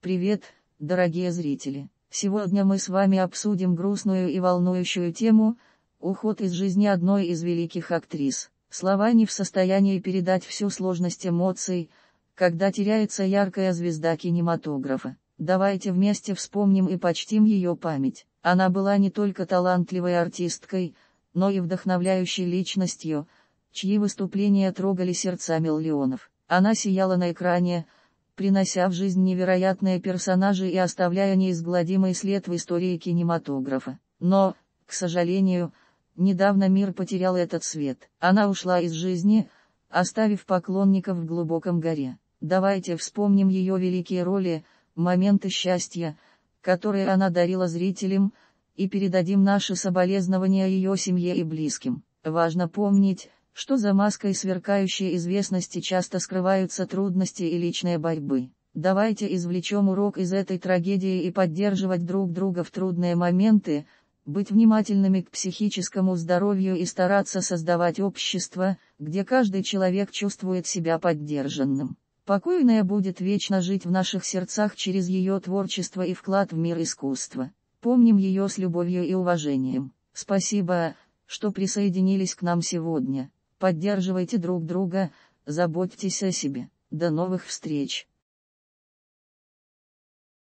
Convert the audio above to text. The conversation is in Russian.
Привет, дорогие зрители! Сегодня мы с вами обсудим грустную и волнующую тему – уход из жизни одной из великих актрис. Слова не в состоянии передать всю сложность эмоций, когда теряется яркая звезда кинематографа. Давайте вместе вспомним и почтим ее память. Она была не только талантливой артисткой, но и вдохновляющей личностью, чьи выступления трогали сердца миллионов. Она сияла на экране – принося в жизнь невероятные персонажи и оставляя неизгладимый след в истории кинематографа. Но, к сожалению, недавно мир потерял этот свет. Она ушла из жизни, оставив поклонников в глубоком горе. Давайте вспомним ее великие роли, моменты счастья, которые она дарила зрителям, и передадим наши соболезнования ее семье и близким. Важно помнить, что за маской сверкающей известности часто скрываются трудности и личные борьбы. Давайте извлечем урок из этой трагедии и поддерживать друг друга в трудные моменты, быть внимательными к психическому здоровью и стараться создавать общество, где каждый человек чувствует себя поддержанным. Покойная будет вечно жить в наших сердцах через ее творчество и вклад в мир искусства. Помним ее с любовью и уважением. Спасибо, что присоединились к нам сегодня. Поддерживайте друг друга, заботьтесь о себе. До новых встреч!